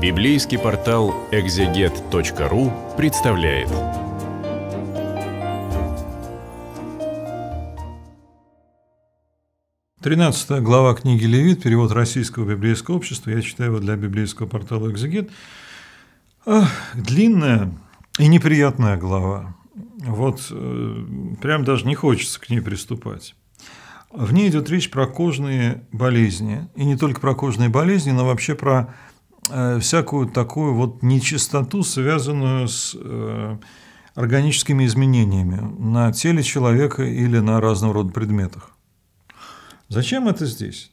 Библейский портал экзегет.ру представляет. Тринадцатая глава книги Левит, перевод российского библейского общества, я читаю его для библейского портала «Экзегет». Ах, длинная и неприятная глава. Вот э, прям даже не хочется к ней приступать. В ней идет речь про кожные болезни. И не только про кожные болезни, но вообще про Э, всякую такую вот нечистоту, связанную с э, органическими изменениями на теле человека или на разного рода предметах. Зачем это здесь?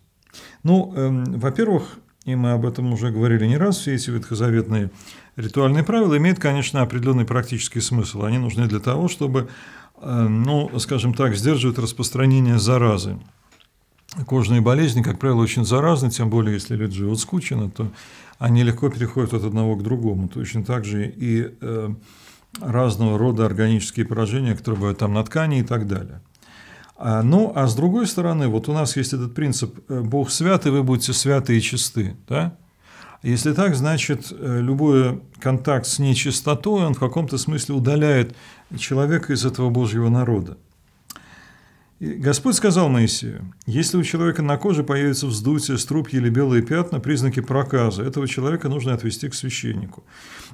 Ну, эм, во-первых, и мы об этом уже говорили не раз, все эти ветхозаветные ритуальные правила имеют, конечно, определенный практический смысл. Они нужны для того, чтобы, э, ну, скажем так, сдерживать распространение заразы. Кожные болезни, как правило, очень заразны, тем более, если люди живут скучно, то они легко переходят от одного к другому. Точно так же и э, разного рода органические поражения, которые бывают там на ткани и так далее. А, ну, а с другой стороны, вот у нас есть этот принцип э, «Бог свят, и вы будете святы и чисты». Да? Если так, значит, э, любой контакт с нечистотой, он в каком-то смысле удаляет человека из этого Божьего народа. Господь сказал Моисею, если у человека на коже появится вздутие, струпья или белые пятна, признаки проказа, этого человека нужно отвести к священнику.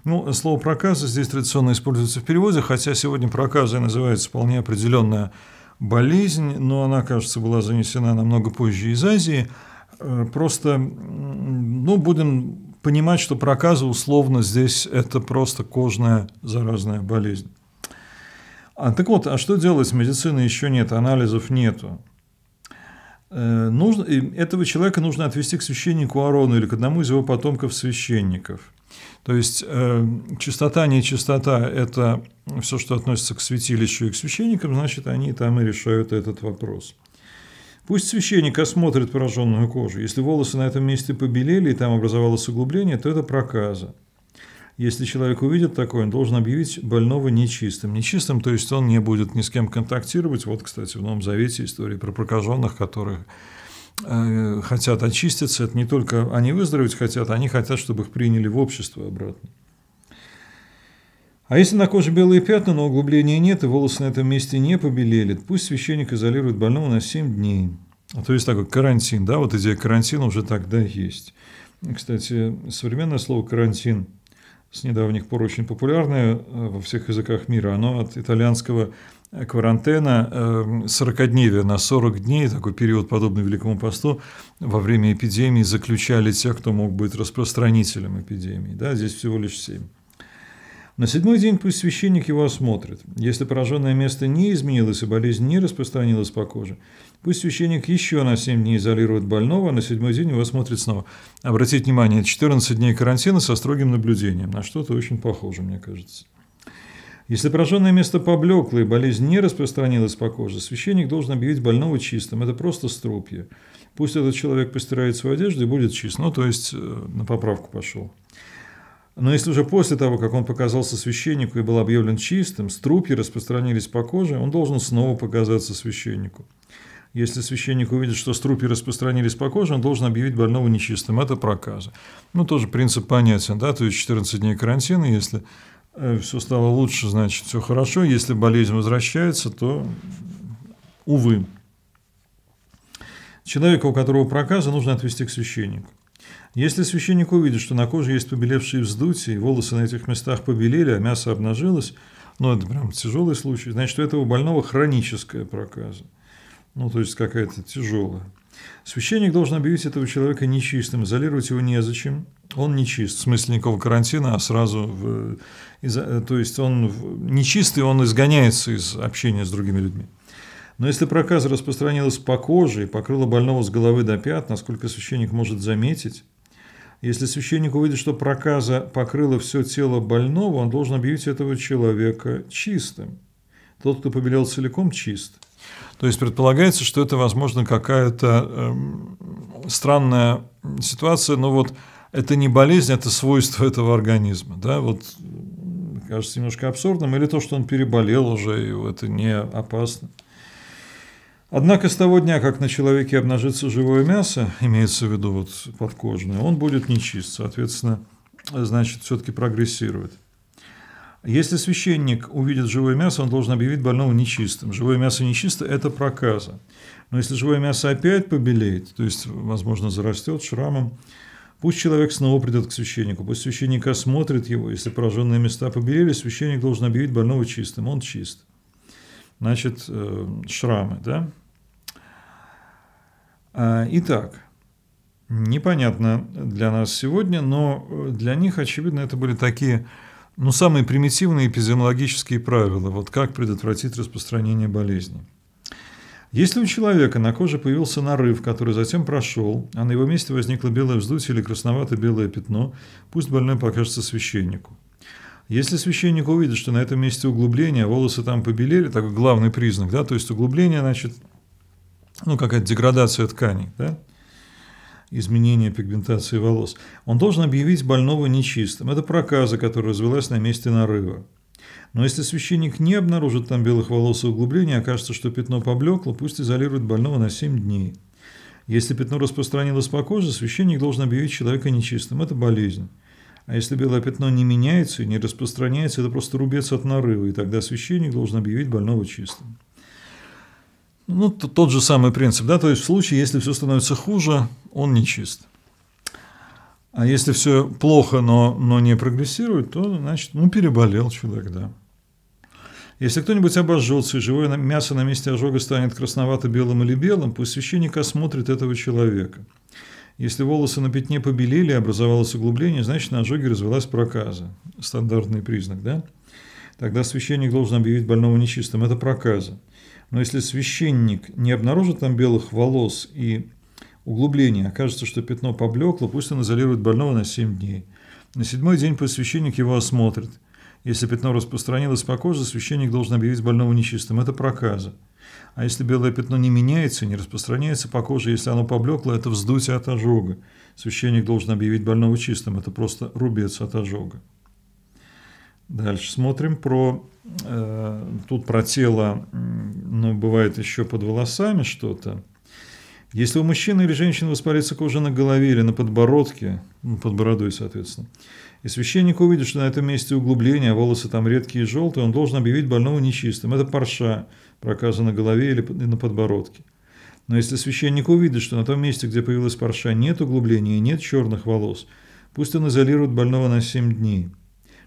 Ну, слово «проказа» здесь традиционно используется в переводе, хотя сегодня проказой называется вполне определенная болезнь, но она, кажется, была занесена намного позже из Азии. Э, просто, ну, будем понимать, что проказа условно здесь – это просто кожная заразная болезнь. А, так вот, а что делать? Медицины еще нет, анализов нету. Э, нужно, этого человека нужно отвести к священнику Арону или к одному из его потомков-священников. То есть э, чистота, нечистота – это все, что относится к святилищу и к священникам, значит, они там и решают этот вопрос. Пусть священник осмотрит пораженную кожу. Если волосы на этом месте побелели и там образовалось углубление, то это проказа. Если человек увидит такое, он должен объявить больного нечистым. Нечистым, то есть он не будет ни с кем контактировать. Вот, кстати, в Новом Завете история про прокаженных, которых э, хотят очиститься. Это не только они выздороветь хотят, они хотят, чтобы их приняли в общество обратно. А если на коже белые пятна, но углубления нет, и волосы на этом месте не побелели, пусть священник изолирует больного на 7 дней. А то есть такой карантин, да, вот идея карантина уже тогда есть. Кстати, современное слово «карантин» – с недавних пор очень популярное э, во всех языках мира, оно от итальянского э, карантена 40-дневия эм, на 40 дней, такой период, подобный Великому посту, во время эпидемии заключали тех, кто мог быть распространителем эпидемии. Да, здесь всего лишь 7. На седьмой день пусть священник его осмотрит. Если пораженное место не изменилось и болезнь не распространилась по коже, Пусть священник еще на 7 дней изолирует больного, а на седьмой день его смотрит снова. Обратите внимание, 14 дней карантина со строгим наблюдением. На что-то очень похоже, мне кажется. Если пораженное место поблекло и болезнь не распространилась по коже, священник должен объявить больного чистым. Это просто струпье. Пусть этот человек постирает свою одежду и будет чист. Ну, то есть э, на поправку пошел. Но если уже после того, как он показался священнику и был объявлен чистым, струпья распространились по коже, он должен снова показаться священнику. Если священник увидит, что струпи распространились по коже, он должен объявить больного нечистым. Это проказы. Ну, тоже принцип понятен, да, то есть 14 дней карантина, если э, все стало лучше, значит, все хорошо. Если болезнь возвращается, то, увы. Человека, у которого проказа, нужно отвести к священнику. Если священник увидит, что на коже есть побелевшие вздутия, и волосы на этих местах побелели, а мясо обнажилось, ну, это прям тяжелый случай, значит, у этого больного хроническая проказа ну, то есть какая-то тяжелая. Священник должен объявить этого человека нечистым, изолировать его незачем. Он нечист, в смысле никакого карантина, а сразу, в, э, из, э, то есть он в, нечистый, он изгоняется из общения с другими людьми. Но если проказа распространилась по коже и покрыла больного с головы до пят, насколько священник может заметить, если священник увидит, что проказа покрыла все тело больного, он должен объявить этого человека чистым. Тот, кто побелел целиком, чист – то есть предполагается, что это, возможно, какая-то э, странная ситуация, но вот это не болезнь, это свойство этого организма. Да? Вот кажется немножко абсурдным, или то, что он переболел уже, и это не опасно. Однако с того дня, как на человеке обнажится живое мясо, имеется в виду вот подкожное, он будет нечист, соответственно, значит, все-таки прогрессировать. Если священник увидит живое мясо, он должен объявить больного нечистым. Живое мясо нечисто – это проказа. Но если живое мясо опять побелеет, то есть, возможно, зарастет шрамом, пусть человек снова придет к священнику, пусть священник осмотрит его. Если пораженные места побелели, священник должен объявить больного чистым. Он чист. Значит, э, шрамы, да? А, итак, непонятно для нас сегодня, но э, для них, очевидно, это были такие ну, самые примитивные эпидемиологические правила, вот как предотвратить распространение болезни. Если у человека на коже появился нарыв, который затем прошел, а на его месте возникло белое вздутие или красновато-белое пятно, пусть больной покажется священнику. Если священник увидит, что на этом месте углубление, а волосы там побелели, такой главный признак, да, то есть углубление, значит, ну, какая-то деградация тканей, да, изменения пигментации волос, он должен объявить больного нечистым. Это проказа, которая развелась на месте нарыва. Но если священник не обнаружит там белых волос и углубления, окажется, что пятно поблекло, пусть изолирует больного на 7 дней. Если пятно распространилось по коже, священник должен объявить человека нечистым. Это болезнь. А если белое пятно не меняется и не распространяется, это просто рубец от нарыва, и тогда священник должен объявить больного чистым. Ну, тот же самый принцип, да, то есть в случае, если все становится хуже, он нечист. А если все плохо, но, но не прогрессирует, то, значит, ну, переболел человек, да. Если кто-нибудь обожжется, и живое мясо на месте ожога станет красновато-белым или белым, пусть священник осмотрит этого человека. Если волосы на пятне побелели, образовалось углубление, значит, на ожоге развелась проказа. Стандартный признак, да? Тогда священник должен объявить больного нечистым. Это проказа. Но если священник не обнаружит там белых волос и углубления, окажется, что пятно поблекло, пусть он изолирует больного на 7 дней. На седьмой день пусть священник его осмотрит. Если пятно распространилось по коже, священник должен объявить больного нечистым. Это проказа. А если белое пятно не меняется, не распространяется по коже, если оно поблекло, это вздутие от ожога. Священник должен объявить больного чистым. Это просто рубец от ожога. Дальше смотрим про... Э, тут про тело, но ну, бывает еще под волосами что-то. Если у мужчины или женщины воспалится кожа на голове или на подбородке, ну, под бородой, соответственно, и священник увидит, что на этом месте углубление, а волосы там редкие и желтые, он должен объявить больного нечистым. Это парша, проказа на голове или на подбородке. Но если священник увидит, что на том месте, где появилась парша, нет углубления и нет черных волос, пусть он изолирует больного на 7 дней –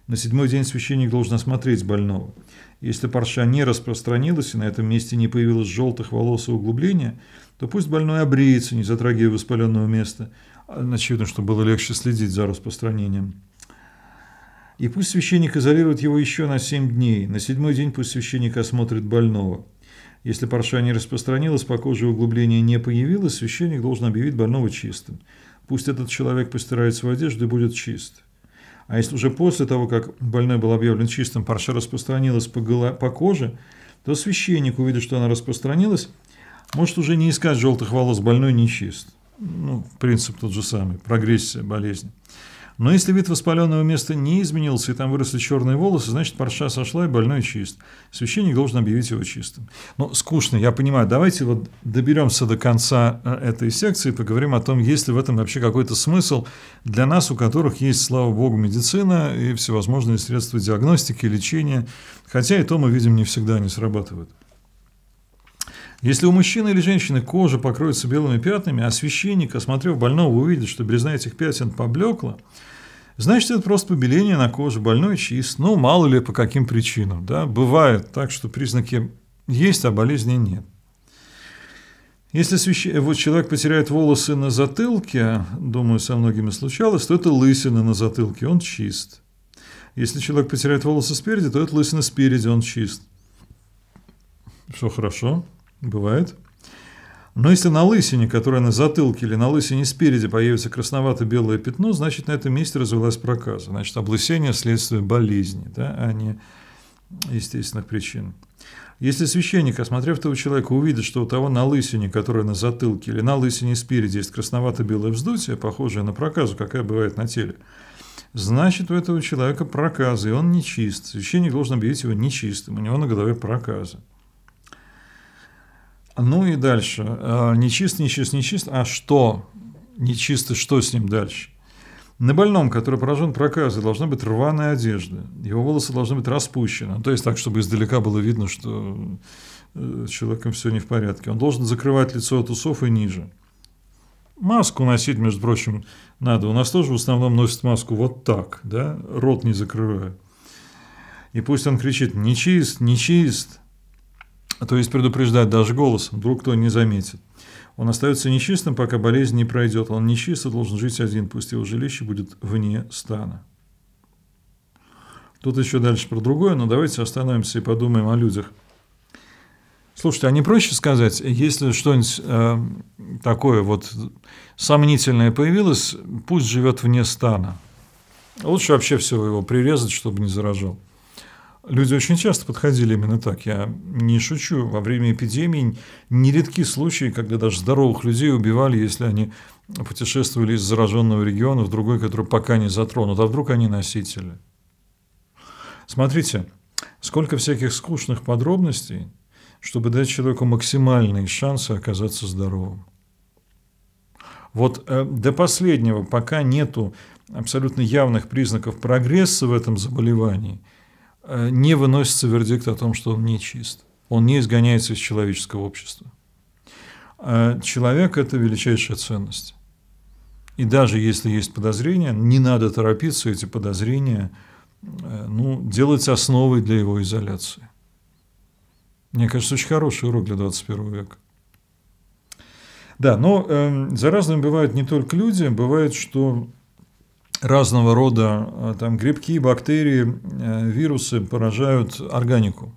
на седьмой день священник должен осмотреть больного. Если парша не распространилась и на этом месте не появилось желтых волос и углубления, то пусть больной обреется, не затрагивая воспаленного места. Очевидно, что было легче следить за распространением. И пусть священник изолирует его еще на семь дней. На седьмой день пусть священник осмотрит больного. Если парша не распространилась, по коже углубления не появилось, священник должен объявить больного чистым. Пусть этот человек постирает свою одежду и будет чист. А если уже после того, как больной был объявлен чистым, парша распространилась по, голо... по коже, то священник, увидев, что она распространилась, может уже не искать желтых волос, больной нечист. Ну, принцип тот же самый, прогрессия болезни. Но если вид воспаленного места не изменился и там выросли черные волосы, значит парша сошла и больной чист. Священник должен объявить его чистым. Но скучно, я понимаю. Давайте вот доберемся до конца э, этой секции и поговорим о том, есть ли в этом вообще какой-то смысл для нас, у которых есть, слава богу, медицина и всевозможные средства диагностики, лечения. Хотя и то мы видим не всегда они срабатывают. Если у мужчины или женщины кожа покроется белыми пятнами, а священник, осмотрев больного, увидит, что белизна этих пятен поблекла, значит, это просто побеление на коже, больной чист, ну, мало ли по каким причинам. Да? Бывает так, что признаки есть, а болезни нет. Если свящ... вот человек потеряет волосы на затылке, думаю, со многими случалось, то это лысина на затылке, он чист. Если человек потеряет волосы спереди, то это лысина спереди, он чист. Все хорошо. Бывает. Но если на лысине, которая на затылке или на лысине спереди появится красновато-белое пятно, значит, на этом месте развелась проказа. Значит, облысение следствие болезни, да, а не естественных причин. Если священник, осмотрев того человека, увидит, что у того на лысине, которая на затылке, или на лысине спереди есть красновато-белое вздутие, похожее на проказу, какая бывает на теле, значит, у этого человека проказа, и он нечист. Священник должен объявить его нечистым, у него на голове проказа. Ну и дальше. Э, нечист, нечист, нечист. А что? Нечисто, что с ним дальше? На больном, который поражен проказой, должна быть рваная одежда. Его волосы должны быть распущены. Ну, то есть так, чтобы издалека было видно, что э, с человеком все не в порядке. Он должен закрывать лицо от усов и ниже. Маску носить, между прочим, надо. У нас тоже в основном носят маску вот так, да, рот не закрывая. И пусть он кричит «нечист, нечист», а то есть предупреждать даже голосом, вдруг кто не заметит. Он остается нечистым, пока болезнь не пройдет. Он нечист и должен жить один, пусть его жилище будет вне стана. Тут еще дальше про другое, но давайте остановимся и подумаем о людях. Слушайте, а не проще сказать, если что-нибудь э, такое вот сомнительное появилось, пусть живет вне стана. Лучше вообще всего его прирезать, чтобы не заражал. Люди очень часто подходили именно так, я не шучу. Во время эпидемии нередки случаи, когда даже здоровых людей убивали, если они путешествовали из зараженного региона в другой, который пока не затронут, а вдруг они носители. Смотрите, сколько всяких скучных подробностей, чтобы дать человеку максимальные шансы оказаться здоровым. Вот э, до последнего, пока нету абсолютно явных признаков прогресса в этом заболевании – Э, не выносится вердикт о том, что он нечист. Он не изгоняется из человеческого общества. Э, человек – это величайшая ценность. И даже если есть подозрения, не надо торопиться эти подозрения э, ну, делать основой для его изоляции. Мне кажется, очень хороший урок для 21 века. Да, но э, эм, заразными бывают не только люди, бывает, что разного рода э, там, грибки, бактерии, э, вирусы поражают органику.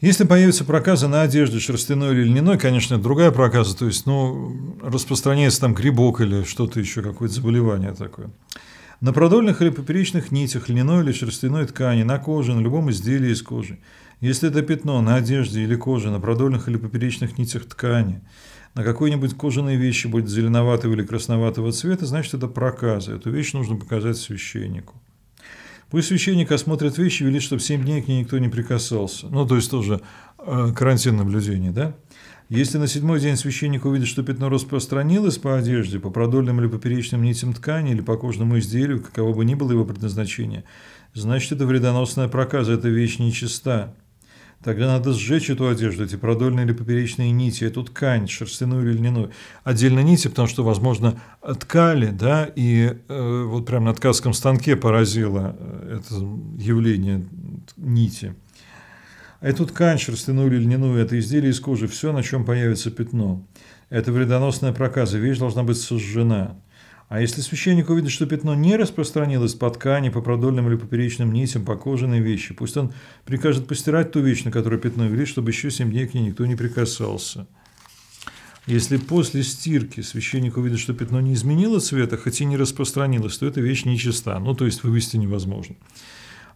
Если появятся проказы на одежде шерстяной или льняной, конечно, другая проказа, то есть ну, распространяется там грибок или что-то еще, какое-то заболевание такое. На продольных или поперечных нитях, льняной или шерстяной ткани, на коже, на любом изделии из кожи. Если это пятно на одежде или коже, на продольных или поперечных нитях ткани – на какой-нибудь кожаной вещи будет зеленоватого или красноватого цвета, значит, это проказа. Эту вещь нужно показать священнику. Пусть священник осмотрит вещи и велит, чтобы 7 дней к ней никто не прикасался. Ну, то есть тоже э, карантин наблюдения, да? Если на седьмой день священник увидит, что пятно распространилось по одежде, по продольным или поперечным нитям ткани или по кожному изделию, каково бы ни было его предназначение, значит, это вредоносная проказа, эта вещь нечиста. Тогда надо сжечь эту одежду, эти продольные или поперечные нити, эту ткань, шерстяную или льняную. Отдельно нити, потому что, возможно, ткали, да, и э, вот прямо на ткацком станке поразило э, это явление нити. А эту ткань, шерстяную или льняную, это изделие из кожи, все, на чем появится пятно. Это вредоносная проказа, вещь должна быть сожжена. А если священник увидит, что пятно не распространилось по ткани, по продольным или поперечным нитям, по кожаной вещи, пусть он прикажет постирать ту вещь, на которой пятно велит, чтобы еще семь дней к ней никто не прикасался. Если после стирки священник увидит, что пятно не изменило цвета, хоть и не распространилось, то эта вещь нечиста, ну то есть вывести невозможно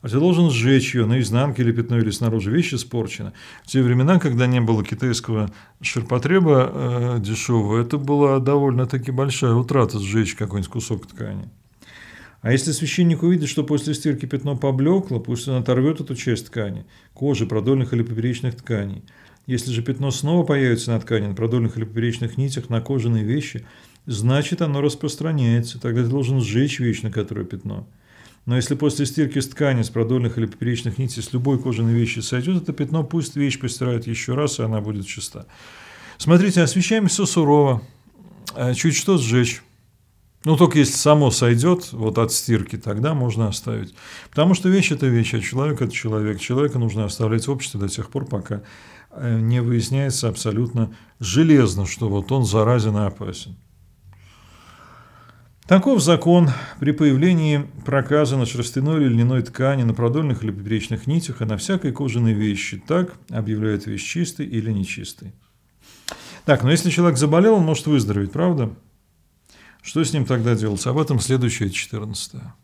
а ты должен сжечь ее наизнанке или пятно, или снаружи. Вещь испорчена. В те времена, когда не было китайского ширпотреба э, дешевого, это была довольно-таки большая утрата сжечь какой-нибудь кусок ткани. А если священник увидит, что после стирки пятно поблекло, пусть он оторвет эту часть ткани, кожи, продольных или поперечных тканей. Если же пятно снова появится на ткани, на продольных или поперечных нитях, на кожаные вещи, значит оно распространяется. Тогда ты должен сжечь вещь, на которое пятно. Но если после стирки с ткани, с продольных или поперечных нитей, с любой кожаной вещи сойдет это пятно, пусть вещь постирают еще раз, и она будет чиста. Смотрите, освещаем все сурово. Э, чуть что сжечь. Ну, только если само сойдет вот от стирки, тогда можно оставить. Потому что вещь – это вещь, а человек – это человек. Человека нужно оставлять в обществе до тех пор, пока э, не выясняется абсолютно железно, что вот он заразен и опасен. Таков закон. При появлении проказа на шерстяной или льняной ткани, на продольных или поперечных нитях, а на всякой кожаной вещи. Так объявляют вещь чистой или нечистой. Так, но если человек заболел, он может выздороветь, правда? Что с ним тогда делать? Об этом следующее 14 -е.